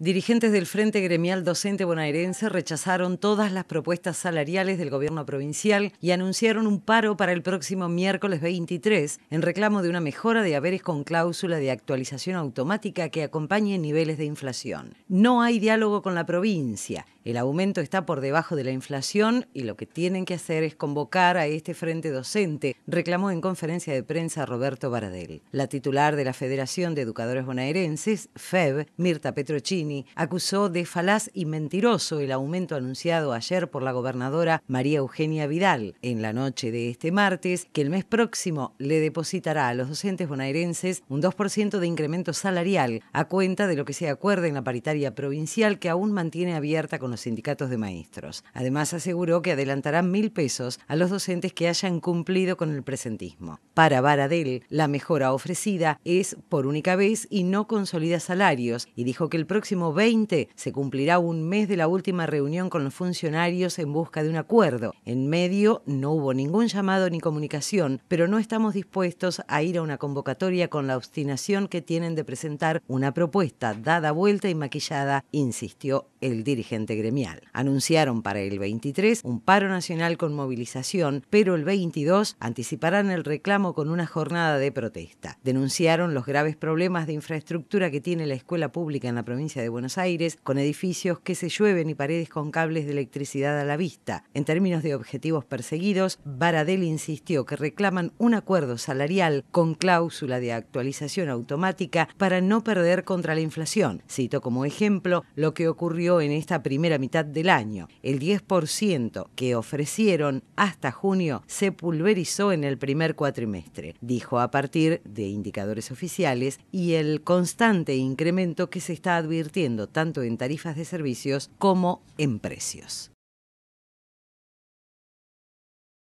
Dirigentes del Frente Gremial Docente Bonaerense rechazaron todas las propuestas salariales del gobierno provincial y anunciaron un paro para el próximo miércoles 23 en reclamo de una mejora de haberes con cláusula de actualización automática que acompañe niveles de inflación. No hay diálogo con la provincia. El aumento está por debajo de la inflación y lo que tienen que hacer es convocar a este frente docente, reclamó en conferencia de prensa Roberto Baradel. La titular de la Federación de Educadores Bonaerenses, FEB, Mirta Petrochini, acusó de falaz y mentiroso el aumento anunciado ayer por la gobernadora María Eugenia Vidal en la noche de este martes, que el mes próximo le depositará a los docentes bonaerenses un 2% de incremento salarial a cuenta de lo que se acuerde en la paritaria provincial que aún mantiene abierta con los sindicatos de maestros. Además aseguró que adelantará mil pesos a los docentes que hayan cumplido con el presentismo. Para Varadel, la mejora ofrecida es por única vez y no consolida salarios y dijo que el próximo 20 se cumplirá un mes de la última reunión con los funcionarios en busca de un acuerdo. En medio no hubo ningún llamado ni comunicación, pero no estamos dispuestos a ir a una convocatoria con la obstinación que tienen de presentar una propuesta dada vuelta y maquillada, insistió el dirigente gremial. Anunciaron para el 23 un paro nacional con movilización, pero el 22 anticiparán el reclamo con una jornada de protesta. Denunciaron los graves problemas de infraestructura que tiene la escuela pública en la provincia de Buenos Aires, con edificios que se llueven y paredes con cables de electricidad a la vista. En términos de objetivos perseguidos, Baradel insistió que reclaman un acuerdo salarial con cláusula de actualización automática para no perder contra la inflación. Cito como ejemplo lo que ocurrió en esta primera mitad del año. El 10% que ofrecieron hasta junio se pulverizó en el primer cuatrimestre, dijo a partir de indicadores oficiales y el constante incremento que se está advirtiendo tanto en tarifas de servicios como en precios.